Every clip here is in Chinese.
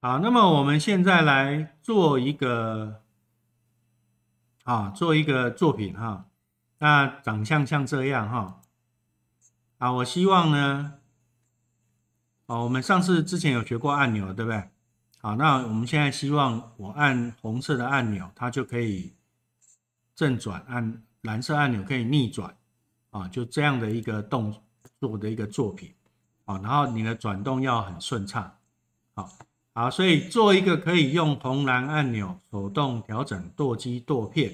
好，那么我们现在来做一个，啊，做一个作品哈。那长相像这样哈。啊，我希望呢，哦，我们上次之前有学过按钮，对不对？好，那我们现在希望我按红色的按钮，它就可以正转；按蓝色按钮可以逆转。啊，就这样的一个动作的一个作品。啊，然后你的转动要很顺畅。好。好，所以做一个可以用红蓝按钮手动调整舵机舵片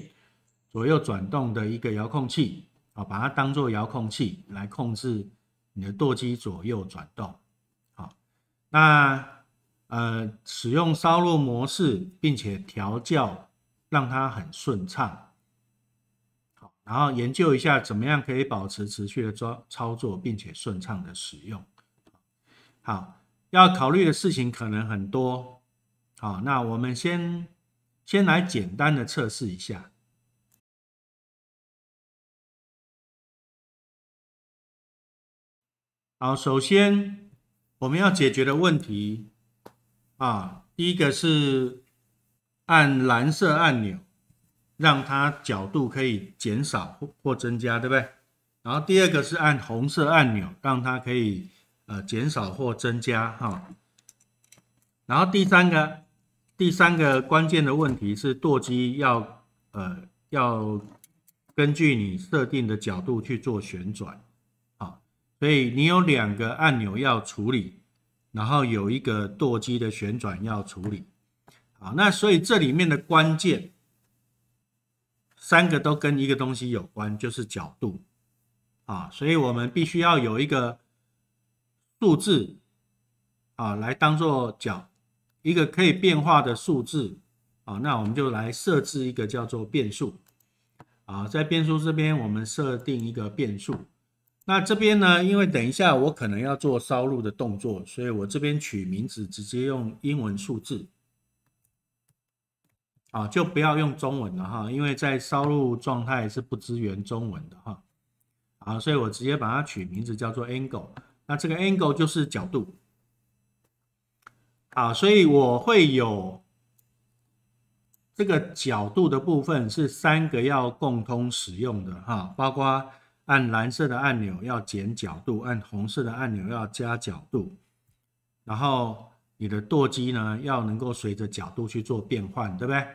左右转动的一个遥控器，啊，把它当做遥控器来控制你的舵机左右转动。好，那呃，使用烧录模式，并且调教让它很顺畅。好，然后研究一下怎么样可以保持持续的抓操作，并且顺畅的使用。好。要考虑的事情可能很多，好，那我们先先来简单的测试一下。好，首先我们要解决的问题啊，第一个是按蓝色按钮，让它角度可以减少或或增加，对不对？然后第二个是按红色按钮，让它可以。呃，减少或增加哈，然后第三个，第三个关键的问题是舵机要呃要根据你设定的角度去做旋转，啊，所以你有两个按钮要处理，然后有一个舵机的旋转要处理，好，那所以这里面的关键三个都跟一个东西有关，就是角度，啊，所以我们必须要有一个。数字啊，来当做角，一个可以变化的数字啊，那我们就来设置一个叫做变数啊，在变数这边，我们设定一个变数。那这边呢，因为等一下我可能要做烧录的动作，所以我这边取名字直接用英文数字啊，就不要用中文了哈，因为在烧录状态是不支援中文的哈，啊，所以我直接把它取名字叫做 angle。那这个 angle 就是角度，啊，所以我会有这个角度的部分是三个要共通使用的哈，包括按蓝色的按钮要减角度，按红色的按钮要加角度，然后你的舵机呢要能够随着角度去做变换，对不对？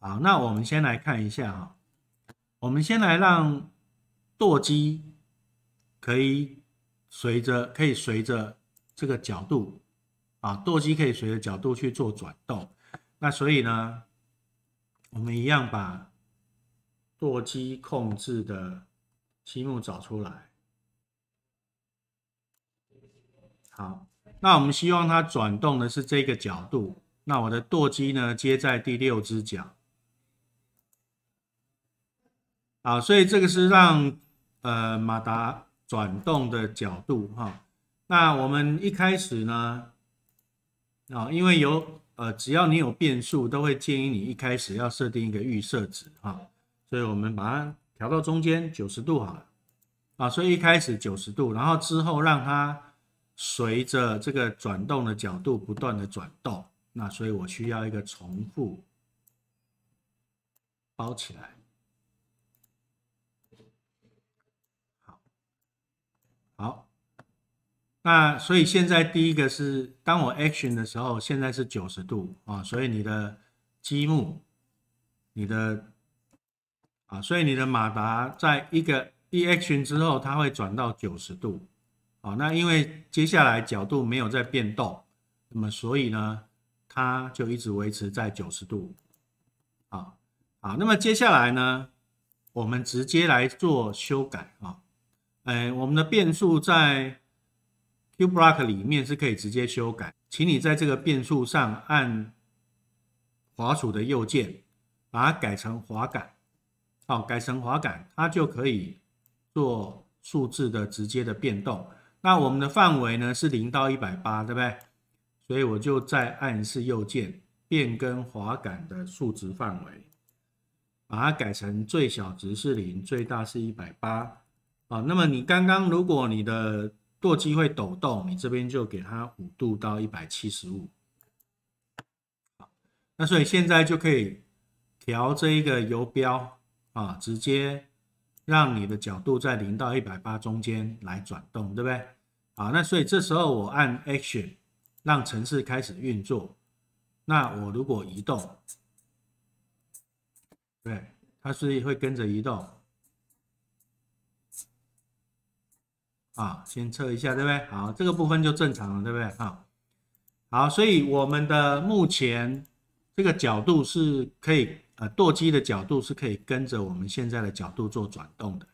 好，那我们先来看一下，我们先来让舵机可以。随着可以随着这个角度啊，舵机可以随着角度去做转动。那所以呢，我们一样把舵机控制的题目找出来。好，那我们希望它转动的是这个角度。那我的舵机呢接在第六只脚。啊，所以这个是让呃马达。转动的角度哈，那我们一开始呢，啊，因为有呃，只要你有变数，都会建议你一开始要设定一个预设值哈，所以我们把它调到中间九十度好了，啊，所以一开始九十度，然后之后让它随着这个转动的角度不断的转动，那所以我需要一个重复包起来。那所以现在第一个是当我 action 的时候，现在是九十度啊，所以你的积木，你的啊，所以你的马达在一个一 action 之后，它会转到九十度啊。那因为接下来角度没有在变动，那么所以呢，它就一直维持在九十度啊啊。那么接下来呢，我们直接来做修改啊，哎，我们的变数在。u b l o c k 里面是可以直接修改，请你在这个变数上按滑鼠的右键，把它改成滑杆，好，改成滑杆，它就可以做数字的直接的变动。那我们的范围呢是零到一百八，对不对？所以我就再按一次右键，变更滑杆的数值范围，把它改成最小值是零，最大是一百八。啊，那么你刚刚如果你的舵机会抖动，你这边就给它五度到一百七十五。好，那所以现在就可以调这一个游标啊，直接让你的角度在零到一百八中间来转动，对不对？啊，那所以这时候我按 Action 让程式开始运作，那我如果移动，对，它是会跟着移动。啊，先测一下，对不对？好，这个部分就正常了，对不对？啊，好，所以我们的目前这个角度是可以，呃，舵机的角度是可以跟着我们现在的角度做转动的。